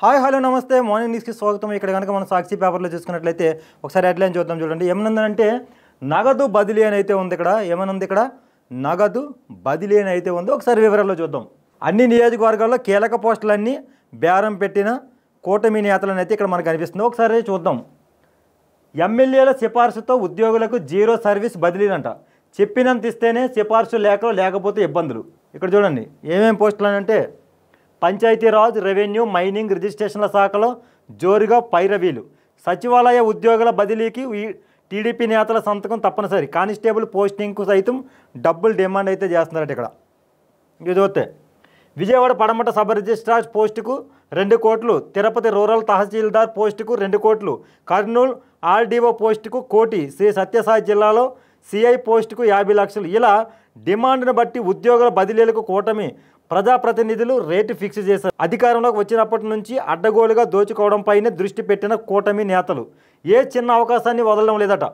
hi hello నమస్తే morning న్యూస్కి స్వాగతం ఇక్కడ కనుక మనం సాక్షి పేపర్లో చూసుకున్నట్లయితే ఒకసారి హెడ్లైన్ చూద్దాం చూడండి ఏమనుందంటే నగదు బదిలీ అని అయితే ఉంది ఇక్కడ ఏమనుంది ఇక్కడ నగదు బదిలీ అని అయితే ఉంది ఒకసారి వివరాల్లో చూద్దాం అన్ని నియోజకవర్గాల్లో కీలక పోస్టులన్నీ బేరం పెట్టిన కూటమి నేతలను అయితే ఇక్కడ మనకు కనిపిస్తుంది ఒకసారి చూద్దాం ఎమ్మెల్యేల సిఫార్సుతో ఉద్యోగులకు జీరో సర్వీస్ బదిలీనంట చెప్పినంత ఇస్తేనే సిఫార్సు లేక లేకపోతే ఇబ్బందులు ఇక్కడ చూడండి ఏమేమి పోస్టులు అంటే పంచాయతీరాజ్ రెవెన్యూ మైనింగ్ రిజిస్ట్రేషన్ల శాఖలో జోరుగా పైరవీలు సచివాలయ ఉద్యోగుల బదిలీకి టీడీపీ నేతల సంతకం తప్పనిసరి కానిస్టేబుల్ పోస్టింగ్కు సైతం డబ్బులు డిమాండ్ అయితే చేస్తున్నారట ఇక్కడ ఇదోతే విజయవాడ పడమట సబ్ రిజిస్ట్రార్ పోస్టుకు రెండు కోట్లు తిరుపతి రూరల్ తహసీల్దార్ పోస్టుకు రెండు కోట్లు కర్నూలు ఆర్డీఓ పోస్టుకు కోటి శ్రీ సత్యసాయి జిల్లాలో సిఐ పోస్టుకు యాభై లక్షలు ఇలా డిమాండ్ను బట్టి ఉద్యోగుల బదిలీలకు కూటమి ప్రజాప్రతినిధులు రేటు ఫిక్స్ చేశారు అధికారంలోకి వచ్చినప్పటి నుంచి అడ్డగోలుగా దోచుకోవడంపైనే దృష్టి పెట్టిన కూటమి నేతలు ఏ చిన్న అవకాశాన్ని వదలడం లేదట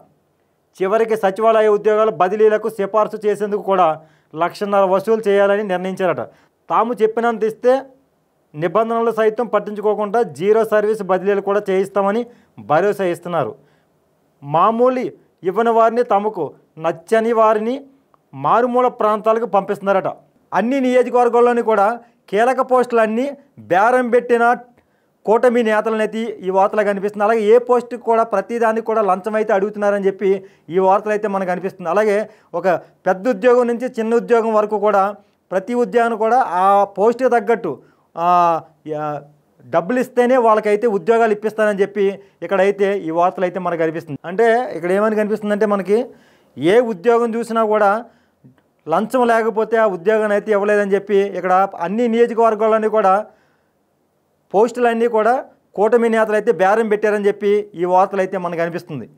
చివరికి సచివాలయ ఉద్యోగాల బదిలీలకు సిఫార్సు చేసేందుకు కూడా లక్షన్నర వసూలు చేయాలని నిర్ణయించారట తాము చెప్పినంత ఇస్తే నిబంధనలు సైతం పట్టించుకోకుండా జీరో సర్వీస్ బదిలీలు కూడా చేయిస్తామని భరోసా ఇస్తున్నారు మామూలు ఇవ్వని వారిని తమకు నచ్చని వారిని మారుమూల ప్రాంతాలకు పంపిస్తున్నారట అన్ని నియోజకవర్గాల్లోని కూడా కీలక పోస్టులన్నీ బేరం పెట్టిన కూటమి నేతలనైతే ఈ వార్తలు కనిపిస్తుంది అలాగే ఏ పోస్టుకి కూడా ప్రతిదానికి కూడా లంచం అయితే అడుగుతున్నారని చెప్పి ఈ వార్తలు అయితే మనకు అనిపిస్తుంది అలాగే ఒక పెద్ద ఉద్యోగం నుంచి చిన్న ఉద్యోగం వరకు కూడా ప్రతి ఉద్యోగం కూడా ఆ పోస్ట్కి తగ్గట్టు డబ్బులు ఇస్తేనే వాళ్ళకైతే ఉద్యోగాలు ఇప్పిస్తానని చెప్పి ఇక్కడైతే ఈ వార్తలు అయితే మనకు కనిపిస్తుంది అంటే ఇక్కడ ఏమని అంటే మనకి ఏ ఉద్యోగం చూసినా కూడా లంచం లేకపోతే ఆ ఉద్యోగాన్ని అయితే ఇవ్వలేదని చెప్పి ఇక్కడ అన్ని నియోజకవర్గాలన్నీ కూడా పోస్టులన్నీ కూడా కూటమి నేతలు అయితే బేరం పెట్టారని చెప్పి ఈ వార్తలు అయితే మనకు అనిపిస్తుంది